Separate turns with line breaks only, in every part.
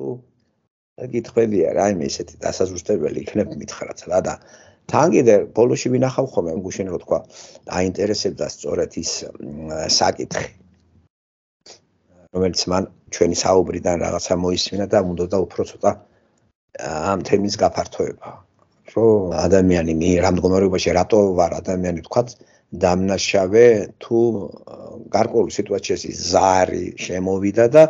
თუ გითხრებია რა იმ ესეთი დასაზუსტებელი იქნებ მითხრათ რა და თან კიდე ბოლოსი ვინახავ ხოლმე გუშინ რო თქვა დაინტერესებდა სწორედ ის საკითხი რომელიც მან ჩვენი საუბრიდან რაღაცა მოისმინა და მუდოდა უფრო ცოტა ამ თემის გაფართოება რომ ადამიანი მე რამდგომარეობაში რატო ვარ ადამიანი თქვა დამნაშავე თუ გარკვეული სიტუაციაში ზარი შემოვიდა და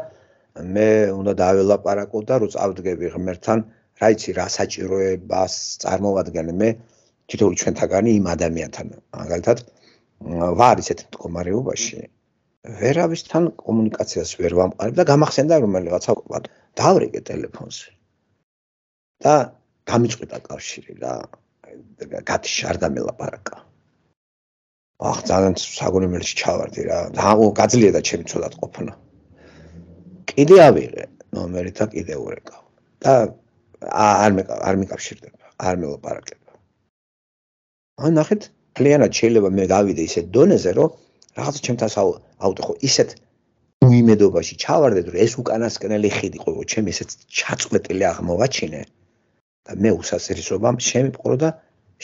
მე უნდა დაველაპარაკო და რომ წავდგები ღმერთთან, რა იცი, რა საჭიროებას წარმოვადგენენ მე თითოეული ჩვენთაგანი იმ ადამიანთან. მაგალითად, ვარ ისეთ მდგომარეობაში, ვერავისთან კომუნიკაციას ვერ ვამყარებ და გამახსენდა რომელიღაცა უკვად დავრიგე ტელეფონზე. და გამიჭყიდა კავშირი რა. გათიშარდა მელაპარაკა. აღ ძალიან საგონებელში ჩავარდი რა. და აღო გაძლიერდა ჩემი ცოლად ყოფნა. კიდე ავიღე ნომერი და კიდე ურეკავ და არ მე არ მიკავშირდება არ მელაპარაკება ან ნახეთ ძალიანაც შეიძლება მე გავიდე ისეთ დონეზე რომ რაღაც ჩემთან აუტო ხო ისეთ უიმედობაში ჩავარდე რომ ეს უკანასკნელი ხიდი ყო ჩემ ისეთ ჩაწყვეტილი აღმოვაჩინე და მე უსასერისობამ შემიპყრო და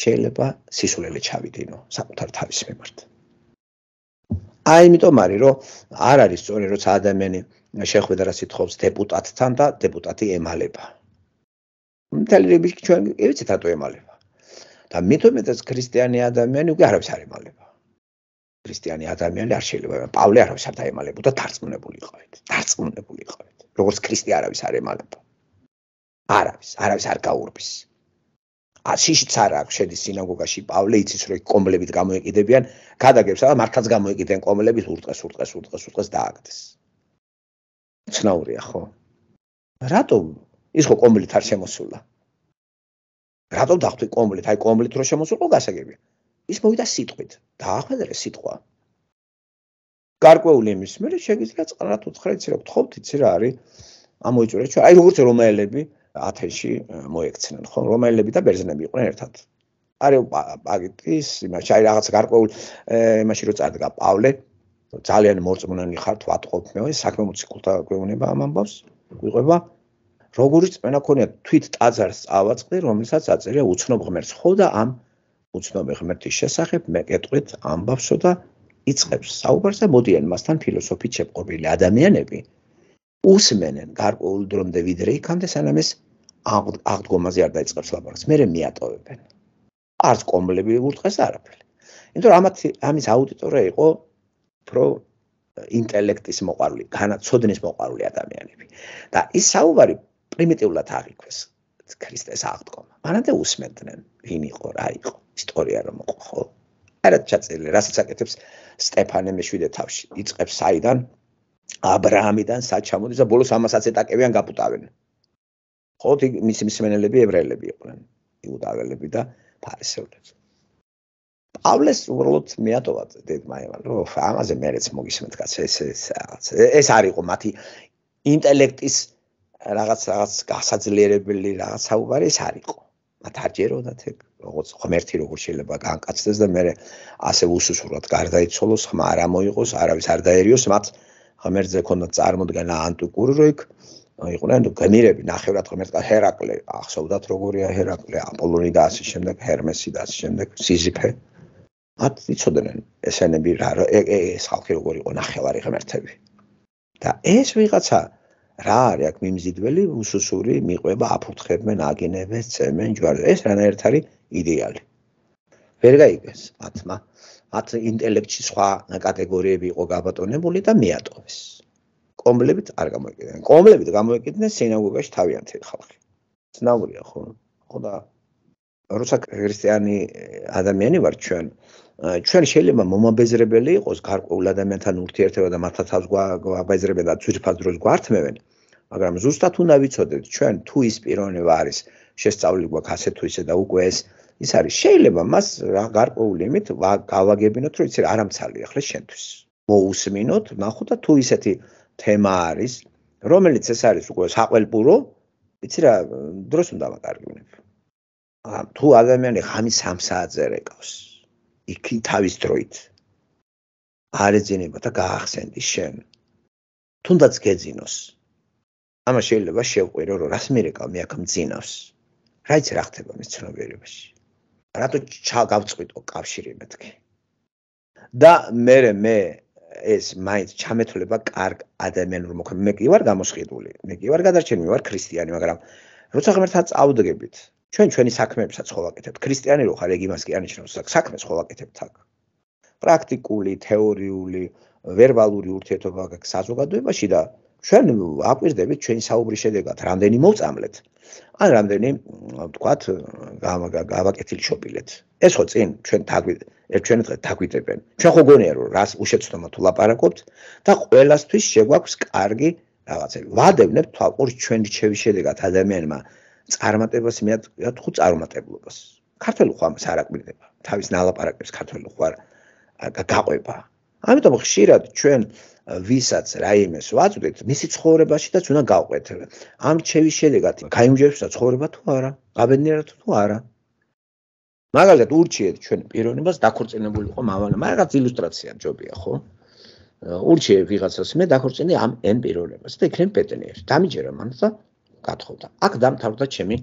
შეიძლება სისულელე ჩავიდინო საკუთარ თავის მიმართ აი იმიტომ არის რომ არ არის სწორი როცა ადამიანი შეხვედრა რა სიტყვობს დეპუტატთან და დეპუტატი ემალება. მთელი რიგი ჩვენ ივიცით რატო ემალება. და მეთომეთაც ქრისტიანი ადამიანი უკვე არავის არ ემალება. ქრისტიანი ადამიანი არ შეიძლება პავლე არავის არ დაემალებო და დარწმუნებული იყავით. დარწმუნებული იყავით. როგორც ქრისტე არავის არ ემალება. არავის, არავის არ გაურბის. აშიშიც არ აქვს შედის სინაგოგაში პავლე იცის რომ კომლებით გამოეკიდებიან, გადაგებს და მართაც გამოეკიდენ კომლებით ურწეს ურწეს ურწეს ურწეს დააგდეს. ცნაურია ხო? რატომ ის ხო კომბლით არ შემოსულა? რატომ დახვდი კომბლით? აი კომბლით რო შემოსულყო გასაგებია. ის მოვიდა სიტყვით. დაახვედრე სიტყვა. გარკვეული იმის მერე შეიძლება წყარა თუ ცხრა იცი რა გთხოვთიც რა არის ამოიჭურეთ ჩვენ აი როგორც რომაელები ათენში მოექცნენ ხო რომაელები და ბერძნები იყვნენ ერთად არის პაგიტის იმაში აი რაღაც გარკვეულ იმაში რო წადგა პავლე ძალიან მოწმენელი ხარ თვატყოფ მე საქმე მოციკულთა გვეუბნება ამ ამბავს ვიყვება როგორი წმენა ქონია თვით ტაძარს წავაწყდი რომელსაც აწერია უცნობ ღმერთს ხო და ამ უცნობ ღმერთის შესახებ მე კეთყვით ამბავსო და იწყებს საუბარს და მოდიან მასთან ფილოსოფიც შეყვებილი ადამიანები უსმენენ გარკვეულ დრომდე ვიდრე იქამდე სანამ ეს აღდგომაზე არ დაიწყებს ლაბარს მერე მეატოვებენ არც კომბლები ურტყეს არაფერი იმიტომ რომ ამათ ამის აუდიტორია იყო უფრო ინტელექტის მოყვარული, განაცოდნის მოყვარული ადამიანები. და ის საუბარი პრიმიტიულად აღიქვეს ქრისტეს აღდგომა. მანამდე უსმენდნენ, ვინ იყო, რა იყო, ისტორია რომ იყო, ხო? არა ჩაწერილი, რასაც აკეთებს სტეფანე მეშვიდე თავში, იწყებს საიდან? ა ブラ ამიდან საჩამოდის და ბოლოს ამასაც ეტაკებიან გაპუტავენ. ხო, მისი მსმენელები ებრაელები იყვნენ, იუდაველები და ფარისევლები. პავლეს უბრალოდ მეატოვა დედმა ევან რომ ამაზე მეც მოგისმენთ კაც ეს ეს რაღაც ეს არ იყო მათი ინტელექტის რაღაც რაღაც გასაძლიერებელი რაღაც საუბარი ეს არ იყო მათ აჯეროდათ როგორც ღმერთი როგორ შეიძლება განკაცდეს და მე ასე უსუსურად გარდაიცოლოს ხმა არ ამოიღოს არავის არ დაერიოს მათ ღმერთზე ქონდა წარმოდგენა ანტიკური როიქ აიყვნენ გმირები ნახევრად ღმერთკა ჰერაკლე ახსოვდათ როგორია ჰერაკლე აპოლონი და ასე შემდეგ ჰერმესი და ასე შემდეგ სიზიფე მათ იცოდნენ ესენები რა ეს ხალხი როგორ იყო ნახევარი ღმერთები და ეს ვიღაცა რა არის აქ მიმზიდველი უსუსური მიყვება აფუთხებენ აგენებს წემენ ჯვარს ეს რანაირად არის იდეალი ვერ გაიგეს მათმა მათ ინტელექტში სხვა კატეგორიები იყო გაბატონებული და მეატოვეს კომბლებით არ გამოიკიდნენ კომბლებით გამოიკიდნენ სინაგოგაში თავიანთი ხალხი ცნაურია ხო ხო და როცა ქრისტიანი ადამიანი ვარ ჩვენ ჩვენ შეიძლება მომაბეზრებელი იყოს გარკვეულ ადამიანთან ურთიერთება და მათთან თავგვაბეზრება და ცირფას დროს გვართმევენ, მაგრამ ზუსტად უნდა ვიცოდეთ ჩვენ თუ ის პიროვნება არის, შესწავლილი გვაქვს ასე თუ ისე და უკვე ეს ის არის. შეიძლება მას გარკვეული იმით გავაგებინოთ, რომ იცი არამცალი ახლა შენთვის. მოусმინოთ, ნახოთ და თუ ისეთი თემა არის, რომელიც ეს არის უკვე საყელპურო, იცი რა, დროს უნდა ვაკარგინებ. ა თუ ადამიანი ღამის 3 საათზე რეკავს, იქ თავის დროით არ ეძინება და გაახსენდი შენ თუნდაც გეძინოს ამა შეიძლება შევყვირო რომ რას მერეკა მე აქ მძინავს რა იცი რა ხდება მის ცნობიერებაში რატო ჩაგავწყვიტო კავშირი მეთქე და მე მე ეს მაინც ჩამეთვლება კარგ ადამიანურ მოქმედ მე კი ვარ გამოსყიდული მე კი ვარ გადარჩენილი ვარ ქრისტიანი მაგრამ როცა ღმერთთან წავდგებით ჩვენ ჩვენი საქმეებსაც ხოვაკეთებთ. ქრისტიანი რო ხარ, ეგ იმას კი ანიშნავს, საქმეს ხოვაკეთებთ აქ. პრაქტიკული, თეორიული, ვერბალური ურთიერთობა გაქვს საზოგადოებაში და ჩვენ აკვირდებით ჩვენი საუბრის შედეგად, რამდენი მოვწამლეთ. ან რამდენი, ვთქვათ, გავაკეთილი შოპილეთ. ეს ხო წინ ჩვენ დაგვიდეთ, ჩვენ დღე დაგვიდებენ. ჩვენ ხო გონია რომ რას უშეცდომა თუ ლაპარაკობთ და ყველასთვის შეგვაქვს კარგი რაღაცები. ვადევნებთ თვალყურს ჩვენი ჩევი შედეგად ადამიანებმა წარმატებას მეათქვია თუ წარმატებლობას. ქართველი ხო ამას არ აკვირდება. თავის ნალაპარაკებს ქართველი ხო არ გაყვება. ამიტომ ხშირად ჩვენ ვისაც რაიმეს ვაწვდით, მისი ცხოვრებაშიც უნდა გავყვეთ. ამ ჩევის შედეგად გამოიჯერს ცხოვრება თუ არა, გაბედნიერად თუ არა. მაგალითად, ურჩიეთ ჩვენ პიროვნებას დაქორწინებული ხო მამალა, მაგაც ილუსტრაცია ჯობია ხო? ურჩიე ვიღაცას მე დაქორწინე ამ ენ პიროვნებას და იქნებ ბედნიერი. დამიჯერე მანდ და გათხოვდა. აქ დამთავრდა ჩემი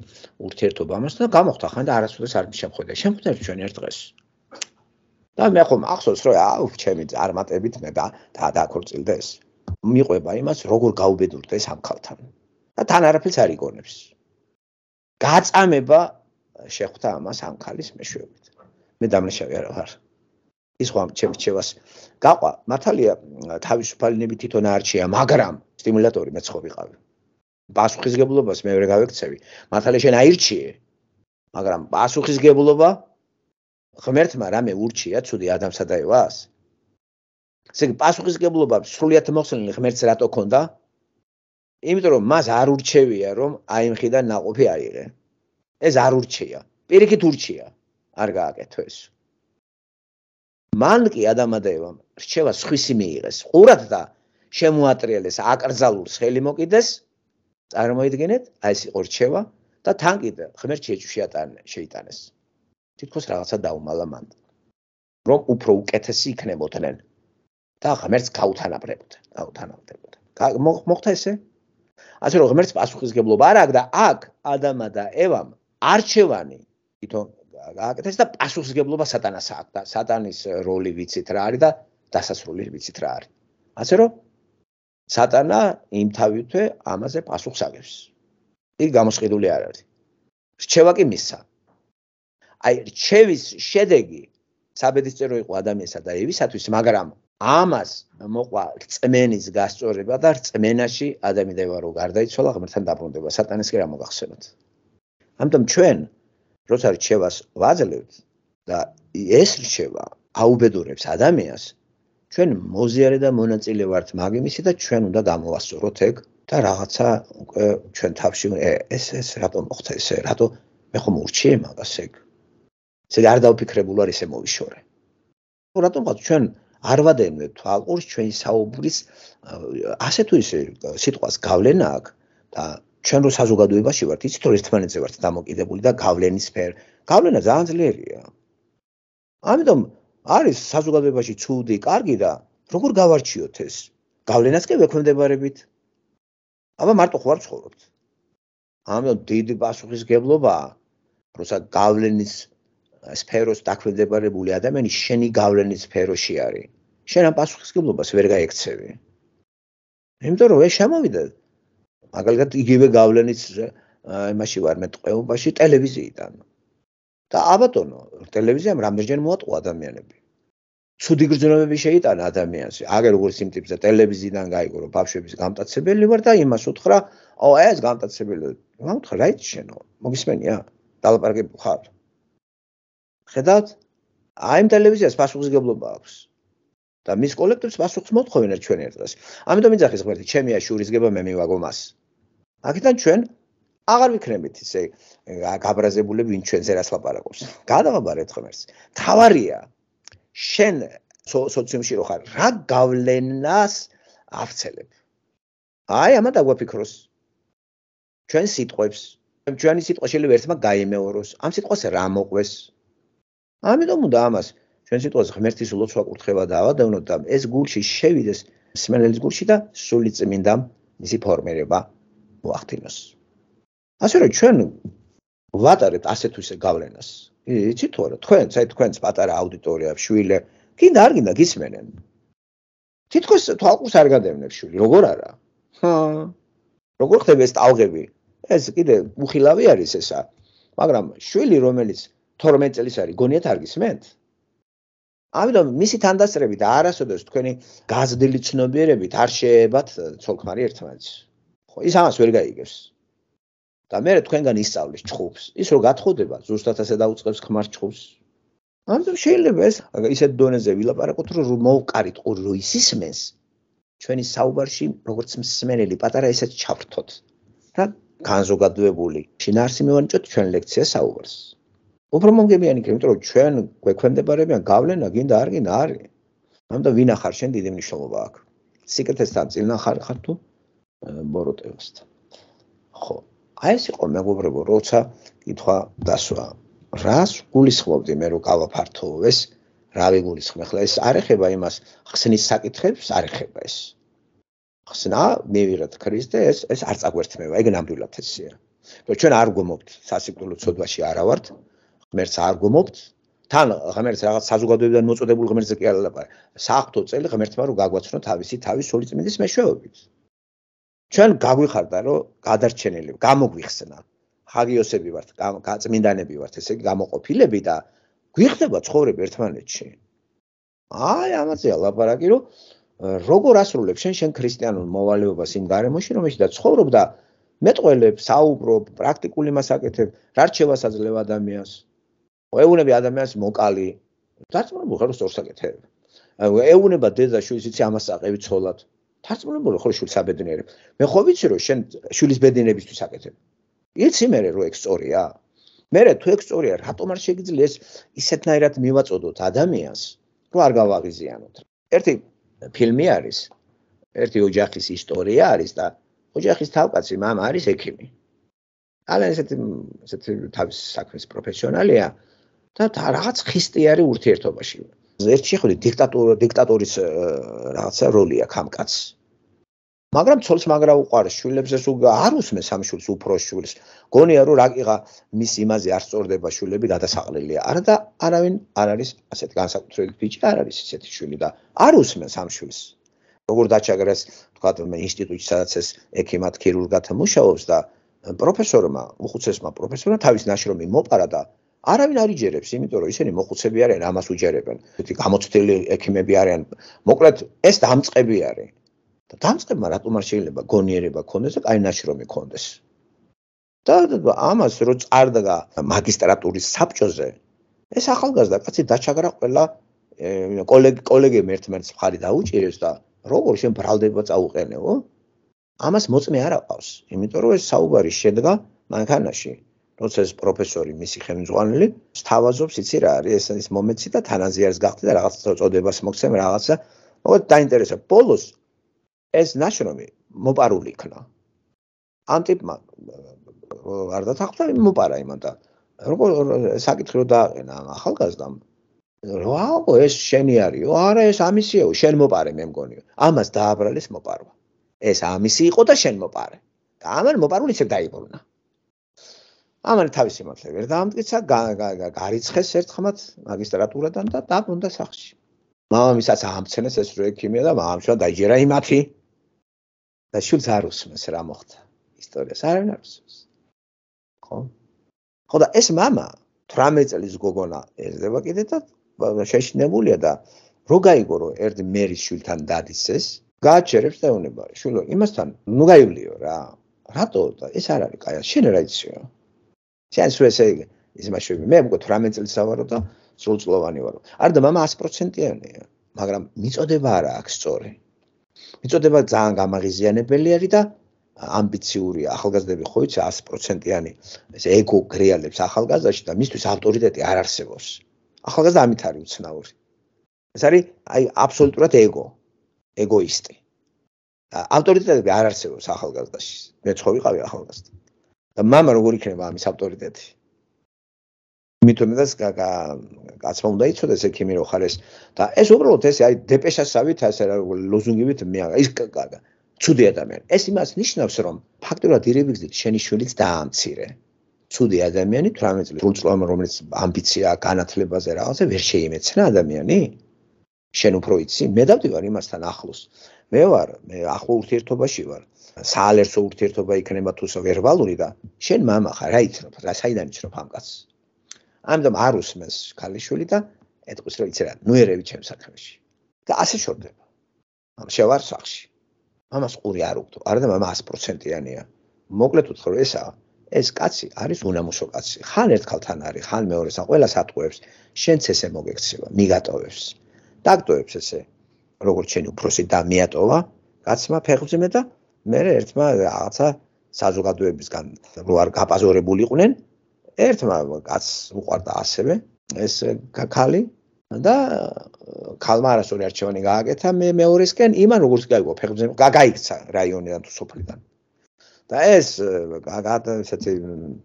ურთიერთობა ამასთან და გამოხდა ხან და არასოდეს არ მიშეხვდა. შეხვდეთ ჩვენ ერთ დღეს. და მე ხომ ახსოვს რომ აუ ჩემი წარმატებით მე და და დაქორწილდეს. მიყვება იმას როგორ გაუბედურდე სამ ხალთან. და თან არაფერს არ იგონებს. გაწამება შეხვდა ამას ამ ხალის მეშვეობით. მე დამნიშავი არა ვარ. ის ხომ ჩემს ჩევას გაყვა. მართალია თავისუფალი ნები თვითონ არ შეა, მაგრამ სტიმულატორი მეც ხო ვიყავი. პასუხისგებლობას მე ვერ გავექცევი. მართალია შენ აირჩიე, მაგრამ პასუხისგებლობა ღმერთმა რამე ურჩია ცუდი ადამიანსა და ევას. ესე იგი პასუხისგებლობა სრულად მოხსენილი ღმერთს რატო ქონდა? იმიტომ რომ მას არ ურჩევია რომ აი მხიდან ناقופי აიღე. ეს არ ურჩია. პირიქით ურჩია. არ გააკეთეს. მან კი ადამიანებამ რჩევა სხვისი მიიღეს. ყურად და შემოატრიალეს აკრძალურს ხელი მოკიდეს. წარმოიდგინეთ, აი ეს იყო რჩევა და თან კიდე ღმერთ შეჭუშიატანე შეიტანეს. თითქოს რაღაცა დაუმალა მან. რომ უფრო უკეთესი იქნებოდნენ. და ღმერთს გაუთანაბრებოდა, გაუთანაბრებოდა. მოხდა ესე? ასე რომ ღმერთს პასუხისგებლობა არ აქვს და აქ ადამა და ევამ არჩევანი თვითონ გააკეთეს და პასუხისგებლობა სატანას აქვს და სატანის როლი ვიცით რა არის და დასასრული ვიცით რა არის. ასე რომ სატანა იმ თავითვე ამაზე პასუხს აგებს. ის გამოსყიდული არ არის. რჩევა კი მისცა. აი რჩევის შედეგი საბედისწერო იყო ადამიანსა და ევისათვის, მაგრამ ამას მოყვა რწმენის გასწორება და რწმენაში ადამიანდება რო გარდაიცვალა ღმერთთან დაბრუნდება. სატანას კი რა მოგახსენოთ? ამიტომ ჩვენ როცა რჩევას ვაძლევთ და ეს რჩევა აუბედურებს ადამიანს ჩვენ მოზიარე და მონაწილე ვართ მაგიმისი და ჩვენ უნდა გამოვასწოროთ ეგ და რაღაცა უკვე ჩვენ თავში ეს ეს რატო მოხდა ესე რატო მე ხომ ურჩი მაგას ეგ ესე არ დაფიქრებულ არის ესე მოვიშორე ხო რატო მოხდა ჩვენ არ ვადენთ თვალყურს ჩვენ საუბრის ასე თუ ისე სიტყვას გავლენა აქვს და ჩვენ რო საზოგადოებაში ვართ იცით რომ ერთმანეთზე ვართ დამოკიდებული და გავლენის სფერო გავლენა ძალიან ძლიერია ამიტომ არის საზოგადოებაში ცუდი, კარგი და როგორ გავარჩიოთ ეს? გავლენას კი ვექმნებარებით. აბა მარტო ხوار ცხოვრობთ. ამიტომ დიდი პასუხისგებლობაა, როცა გავლენის სფეროს დაქვემდებარებული ადამიანი შენი გავლენის სფეროში არის. შენ ამ პასუხისგებლობას ვერ გაიქცევი. იმიტომ რომ ეს შემოვიდა მაგალითად იგივე გავლენის აი მასივარ მე ტყეობაში ტელევიზიიდან. და აბატონო ტელევიზიამ რამდენჯერ მოატყო ადამიანები ცუდი გრძნობები შეიტანა ადამიანში აგერ როგორ სიმ ტიპზე ტელევიზიიდან გაიგო რომ ბავშვების გამტაცებელი ვარ და იმას უთხრა ო ეს გამტაცებელი მაუთხრა რა იცი შენო მოგისმენია დალაპარაკები ხარ ხედავთ აი ამ ტელევიზიას პასუხისგებლობა აქვს და მის კოლექტივს პასუხს მოთხოვენ რა ჩვენ ერთ დღეს ამიტომ იძახის ღმერთი ჩემია შურისგება მე მივაგო მას აქეთან ჩვენ აღარ ვიქნებით ისე გაბრაზებული ვინ ჩვენზე რას ლაპარაკობს. გადავაბარეთ ხოლმეს. თავარია შენ სოციუმში რო ხარ, რა გავლენას აფცელებ? აი, ამა დაგვაფიქროს. ჩვენ სიტყვებს, ჩვენი სიტყვა შეიძლება ერთმა გაიმეოროს. ამ სიტყვას რა მოყვეს? ამიტომ უნდა ამას ჩვენ სიტყვას ღმერთის ლოცვა კურთხება დავადევნოთ და ეს გულში შევიდეს, სმენელის გულში და სული წმინდა მისი ფორმირება მოახდინოს. ასე რომ ჩვენ ვატარებთ ასეთ უსე გავლენას. იცით თუ არა, თქვენც, აი თქვენც პატარა აუდიტორია შვილი, კიდე არ გინდა გისმენენ? თითქოს თვალყურს არ გადევნებ შვილი, როგორ არა? ხა. როგორ ხდება ეს ტალღები? ეს კიდე უხილავი არის ესა. მაგრამ შვილი რომელიც 12 წელს არის, გონიათ არ გისმენთ? ამიტომ მისი თანდასწრები და არასოდეს თქვენი გაზრდილი ცნობიერებით არ შეებათ ცოლქმარი ერთმანეთს. ხო, ის ამას ვერ გაიგებს. და მე თქვენგან ისწავლე ჭხუბს ის რო გათხოვდება ზუსტად ასე დაუწყებს ხმარ ჭხუბს ანუ შეიძლება ეს ისეთ დონეზე ვილაპარაკოთ რომ მოვკარით ყური რო ის ისმენს ჩვენი საუბარში როგორც მსმენელი პატარა ისეც ჩავრთოთ და განზოგადებული შინაარსი მევანიჭოთ ჩვენ ლექციას საუბარს უფრო მომგებიანი იქნება იმიტომ რომ ჩვენ გვექვემდებარებიან გავლენა გინდა არ გინდა არის ანუ და ვინ ახარ შენ დიდი მნიშვნელობა აქვს სიკეთესთან წილნახარ ხარ თუ ბოროტევასთან ხო აი ეს იყო მეგობრებო, როცა კითხვა დასვა. რას გულისხმობდი მე რო კავაფართოვეს? რა ვიგულისხმე ხლა ეს არ ეხება იმას ხსნის საკითხებს, არ ეხება ეს. ხსნა მევიrat ქრისტე ეს ეს არ წაგვერთმევა, ეგ ნამდვილად ესია. რომ ჩვენ არ გვმოგთ სასიკვდილო ცოდვაში არავართ, ღმერთს არ გვმოგთ, თან ღმერთს რაღაც საზოგადოებიდან მოწოდებული ღმერთზე კი არ ალაპარაკ. საერთო წელი ღმერთმა რო გაგვაცნო თავისი თავის სული წმინდის მეშვეობით. ჩვენ გაგვიხარდა რომ გადარჩენილი გამოგვიხსნა ჰაგიოსები ვართ წმინდანები ვართ ესე იგი გამოყოფილები და გვიხდება ცხოვრება ერთმანეთში აი ამაზე ლაპარაკი რომ როგორ ასრულებ შენ შენ ქრისტიანულ მოვალეობას იმ გარემოში რომელშიდაც ცხოვრობ და მეტყველებ საუბრობ პრაქტიკული მასაკეთებ რა რჩევა საძლევ ადამიანს ეუნები ადამიანს მოკალი დაწმობ ხარ სწორსაკეთებ ეუნება დედა შვილს იცი ამას აყევი ცოლად დარწმუნებული ხო შულს აბედნიერებ. მე ხო ვიცი რომ შენ შულის ბედნიერებისთვის აკეთებ. იცი მე რომ ეგ სწორია. მე თუ ეგ სწორია, რატომ არ შეგიძლიეს ისეთნაირად მივაწოდოთ ადამიანს, რომ არ გავაღიზიანოთ. ერთი ფილმი არის. ერთი ოჯახის ისტორია არის და ოჯახის თავკაცი мама არის ექიმი. ალან ესეთი ესეთი თავის საქმის პროფესიონალია და რაღაც ხისტიარი ურთიერთობაში ვარ. ერთში ხოდი დიქტატორ დიქტატორის რაღაცა როლი აქვს ამ კაცს. მაგრამ ცოლს მაგრა უყარს, შვილებს ეს არ უსმენს ამ შვილს უფრო შვილს. გონია რომ რაკიღა მის იმაზე არ სწორდება შვილები გადასაყლელია. არა და არავინ არ არის ასეთ განსაკუთრებული ბიჭი არ არის ისეთი შვილი და არ უსმენს ამ შვილს. როგორ დაჭაგრეს თქვა მე ინსტიტუტში სადაც ეს ექიმად ქირურგად მუშაობს და პროფესორმა უხუცესმა პროფესორმა თავის ნაშრომი მოპარა და არავინ არ იჯერებს, იმიტომ რომ ისინი მოხუცები არიან, ამას უჯერებენ. ესეთი გამოცდილი ექიმები არიან. მოკლედ, ეს დამწყები არის. და დამწყებმა რატომ არ შეიძლება გონიერება ქონდეს და კაი ნაშრომი ქონდეს? და ამას რო წარდგა მაგისტრატურის საბჭოზე, ეს ახალგაზრდა კაცი დაჩაგრა ყველა კოლეგ კოლეგებს ერთმანეთს მხარი დაუჭირეს და როგორ შენ ბრალდება წაუყენეო? ამას მოწმე არ აყავს, იმიტომ რომ ეს საუბარი შედგა მანქანაში. როცა ეს პროფესორი მისი ხელმძღვანელი სთავაზობს იცი რა არის ეს ის მომენტი და თანაზე არის გახდი და რაღაცა წოდებას მოგცემ რაღაცა მოგეთ დაინტერესა პოლოს ეს ნაშრომი მოპარული იქნა ამ ტიპმა არ დათანხმდა მოპარა იმან და როგორ საკითხი რო დააყენა ამ ახალგაზრდამ რაო ეს შენი არისო არა ეს ამისიაო შენ მოპარე მე მგონიო ამას დააბრალეს მოპარვა ეს ამისი იყო და შენ მოპარე და ამან მოპარული შეიძლება დაიბრუნა ამან თავის სიმართლე ვერ დაამტკიცა, გარიცხეს ერთხმად მაგისტრატურიდან და დაბრუნდა სახლში. მამამისაც ამცენეს ეს როექიმია და მამამშვა დაიჯერა იმათი. და შულს არ უსმენს რა მოხდა ისტორიას არ უსმენს. ხო? ხო და ეს мама 18 წლის გოგონა ეძება კიდე და შეშინებულია და რო გაიგო რომ ერთ მერის შვილთან დადის ეს, გააჩერებს და ეუბნება შვილო, იმასთან ნუ გაივლიო რა. რატო და ეს არ არის კაი, შენ რა იცი რა? შენ სულ ესე ის მაშინ მე მგო 18 წელს ავარო და სრულწლოვანი ვარო. არა და мама 100%იანია, მაგრამ მიწოდება არა აქვს სწორი. მიწოდება ძალიან გამაღიზიანებელი არის და ამბიციურია ახალგაზრდები ხო იცი 100%იანი ეს ეგო გრეალებს ახალგაზრდაში და მისთვის ავტორიტეტი არ არსებობს. ახალგაზრდა ამით არის უცნაური. ეს არის აი აბსოლუტურად ეგო, ეგოისტი. ავტორიტეტები არ არსებობს ახალგაზრდაში. მე ხო ვიყავი ახალგაზრდა. და мама როგორ იქნება ამის ავტორიტეტი? იმიტომ რომ ეს კაცმა უნდა იცოდეს ექიმი რო ხარ ეს და ეს უბრალოდ ესე აი დეპეშასავით ასე რა ლოზუნგებით მე არა ის კაკა ცუდი ადამიანი. ეს იმას ნიშნავს რომ ფაქტობრივად ირებიგზით შენი შვილიც დაამცირე. ცუდი ადამიანი 18 წლის სრულწლოვან რომელიც ამბიცია განათლებაზე რაღაცა ვერ შეიმეცნა ადამიანი? შენ უფრო იცი? მე დავდივარ იმასთან ახლოს. მე ვარ, მე ახლო ურთიერთობაში ვარ. საალერსო ურთიერთობა იქნება თუ ვერბალური და შენ мама ხარ, რა იცნობ, რა საიდან იცნობ ამ კაცს? ამიტომ არ უსმენს ქალიშვილი და ეტყვის რომ იცი რა, ნუერევი ჩემს საქმეში. და ასე შორდება. ამ შევარ სახში. мамას ყური არ უკთო, არა და мама 100%იანია. მოკლედ უთხრო ესაა. ეს კაცი არის უნამუშო კაცი. ხან ერთ ქალთან არის, ხან მეორესა ყველა სატყუებს, შენც ესე მოგექცევა, მიგატოვებს. დაგტოვებს ესე, როგორც შენი უფროსი და მიატოვა კაცმა ფეხზე მე და მე ერთმა რაღაცა საზოგადოებისგან რო არ გაპაზორებულიყვნენ ერთმა კაც უყარდა ასევე ეს ქალი და ქალმა არასოდეს არჩევანი გააკეთა მე მეორისკენ იმან როგორც გაიგო ფეხბურთი გაგაიქცა რაიონიდან თუ სოფლიდან და ეს გადა ესეთი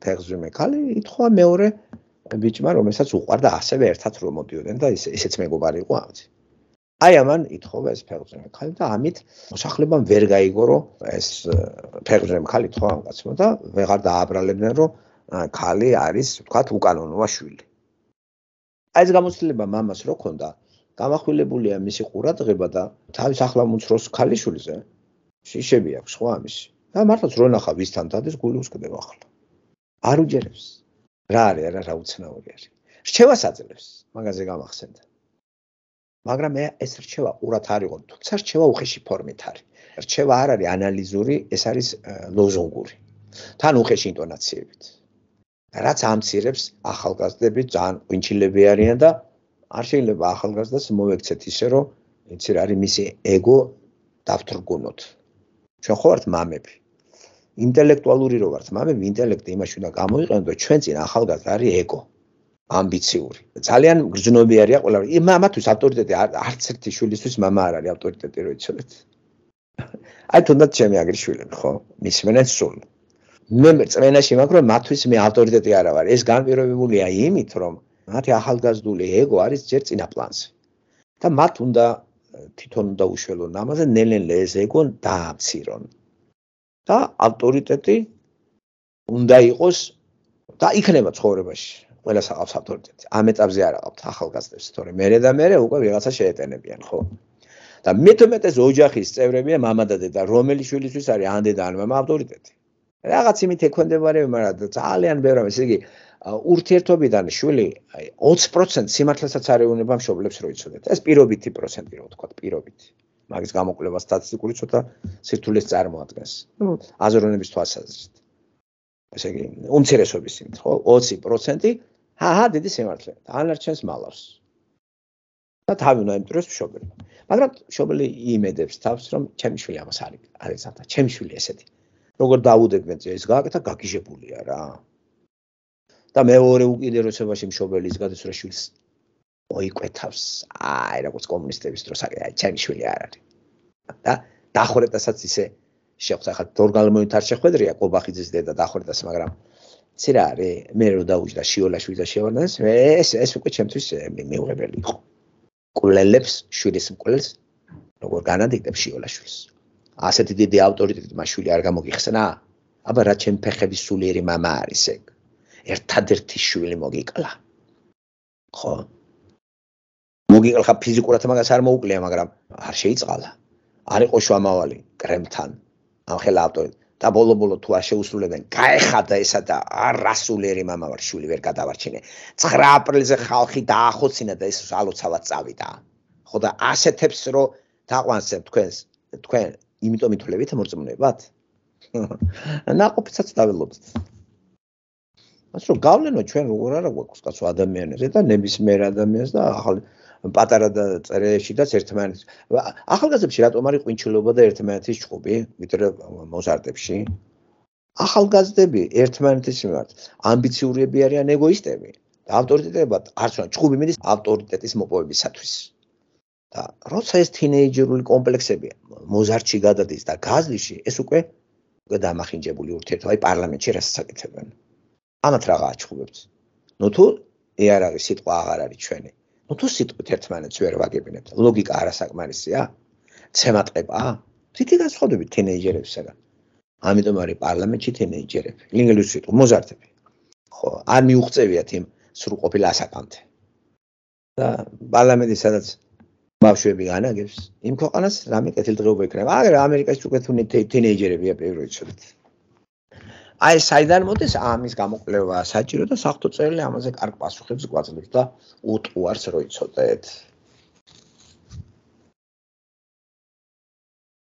ფეხბურთი ქალი ითხოვა მეორე ბიჭმა რომელსაც უყარდა ასევე ერთად რომ მოდიოდნენ და ესეც მეგობარი იყო ამაში აი ამან ითხოვა ეს ფეგზრემ ხალი და ამით მოსახლებამ ვერ გაიგო რომ ეს ფეგზრემ ხალი თქვა ამ კაცმა და ვეღარ დააბრალებდნენ რომ ხალი არის ვთქვა უკანონოა შვილი აი ეს გამოცდილება მამას რო ქონდა გამახვილებულია მისი ყურადღება და თავის ახლა მოცროს ქალიშვილზე შიშები აქვს ხო ამის და მართლაც რო ნახა ვისთან დადეს გული უსკდება ახლა არ უჯერებს რა არის არა რა უცნაური არის რჩევას აძლევს მაგაზე გამახსენდა მაგრამ მე ეს რჩევა ურათ არისო, თუმცა რჩევა უხეში ფორმით არის. რჩევა არ არის ანალიზური, ეს არის ლოზონგური. თან უხეში ინტონაციებით. რაც ამცირებს ახალგაზრდები ძალიან უინჩილები არიან და არ შეიძლება ახალგაზრდას მოვექცეთ ისე, რომ იცი რა არის მისი ეგო დაფრგუნოთ. ჩვენ ხო ვართ მამები. ინტელექტუალური რო ვართ, მამები ინტელექტი იმაში უნდა გამოიყენოთ, რომ ჩვენ წინ ახალგაზრდა არის ეგო. ამბიციური. ძალიან გრძნობიარია ყველა. მამათვის ავტორიტეტი არც ერთი შვილისთვის мама არ არის ავტორიტეტი, რო იცოდეთ. აი თუნდაც ჩემი აგრი შვილი, ხო? მისმენენ სულ. მე წვენაში მაქვს, რომ მათთვის მე ავტორიტეტი არა ვარ. ეს განპირობებულია იმით, რომ მათი ახალგაზრდული ეგო არის ჯერ წინა პლანზე. და მათ უნდა თვითონ უნდა უშველონ ამაზე ნელ-ნელა ეს ეგო დააფცირონ. და ავტორიტეტი უნდა იყოს და იქნება ცხოვრებაში. ყველა საყავს ავტორიტეტი. ამ ეტაპზე არ აყავთ ახალგაზრდებს, თორე მეરે და მეરે უკვე ვიღაცა შეეტენებიან, ხო? და მეთემეთეს ოჯახის წევრებია мама და დედა, რომელი შვილისთვის არის ანდედა ან мама ავტორიტეტი. რაღაც იმით ექვენდებარები, მაგრამ ძალიან ბევრი ამის, ესე იგი ურთიერთობიდან შვილი 20% სიმართლესაც არეუნება მშობლებს რო იცოდეთ. ეს პირობითი პროცენტი რო ვთქვა, პირობითი. მაგის გამოკვლევა სტატისტიკური ცოტა სირთულეს წარმოადგენს. ნუ აზროვნების თვალსაზრისით. ესე იგი უმცირესობის იმ ხო 20% ჰა ჰა დიდი სიმართლე დანარჩენს მალავს და თავი უნდა იმტვრეს მშობელი მაგრამ მშობელი იმედებს თავს რომ ჩემი შვილი ამას არის არის ამთან ჩემი შვილი ესეთი როგორ დაუდებენ ეს გააკეთა გაგიჟებულია რა და მეორე უკიდურესობაში მშობელის გადასვრა შვილს მოიკვეთავს აი როგორც კომუნისტების დროს აი ჩემი შვილი არ არის და დახურეთასაც ისე შეხვდა ხა დორგალმოინთ არ შეხვედრია კობახიძის დედა დახვრდას მაგრამ ცირა არის მე რო დაუჭდა შიოლაშვილს და შევარდანს ეს ეს უკვე ჩემთვის მეუღებელი იყო კულელებს შვილის მკვლელს როგორ განადგენდა შიოლაშვილს ასეთი დიდი ავტორიტეტი მას შვილი არ გამოიხსნა აბა რა ჩემ ფეხების სულიერი мама არის ეგ ერთადერთი შვილი მოგიკლა ხო მოგიკლა ხა ფიზიკურად მაგას არ მოუკლია მაგრამ არ შეიძლება არ იყო შვამავალი კრემთან ამხელა ავტორი და ბოლო-ბოლო თუ არ შეუსრულებენ, გაეხადა ესა და არასულიერი მამავარ შვილი ვერ გადავარჩინე. 9 აპრილზე ხალხი დაახოცინა და ეს ალოცავად წავიდა. ხო და ასეთებს რომ დაყვანს თქვენს თქვენ იმიტომ ითვლებით მოწმუნებად? ნაყოფიცაც დაველობთ. მაშინ რომ გავლენო ჩვენ როგორ არა გვაქვს კაცო ადამიანებზე და ნებისმიერ ადამიანს და ახალ პატარა და წერეებში და ერთმანეთს. ახალგაზრდებში რატომ არის ყინჩილობა და ერთმანეთის ჭუბი, ვიდრე მოზარდებში? ახალგაზრდები ერთმანეთის მიმართ ამბიციურები არიან ეგოისტები და ავტორიტეტებად არც რა ჭუბი მიდის ავტორიტეტის მოპოვებისათვის. და როცა ეს თინეიჯერული კომპლექსები მოზარდში გადადის და გაზლიში, ეს უკვე გადამახინჯებული ურთიერთობა, აი პარლამენტში რასაც აკეთებენ. ამათ რა გააჩხუბებს? ნუ თუ ეარაღი სიტყვა აღარ არის ჩვენი, ნუ თუ სიტყვით ერთმანეთს ვერ ვაგებინებთ, ლოგიკა არასაკმარისია? ცემატება? თითი გასხოვდები თინეიჯერებსაგან. ამიტომ არის პარლამენტში თინეიჯერები, ინგლისურით მოზარდები. ხო, არ მიუღწევიათ იმ სრულყოფილ ასაკამდე. და პარლამენტი სადაც ბავშვები განაგებს, იმ ქვეყანას რამე კეთილდღეობა იქნება. აგერ ამერიკაში უკეთ თუ თინეიჯერებია პერიოდში. აი საიდან მოდის ამის გამოკვლევა საჭირო და საფრთხე წერილი ამაზე კარგ პასუხებს გვაძლევს და უტყუარს როიცოდეთ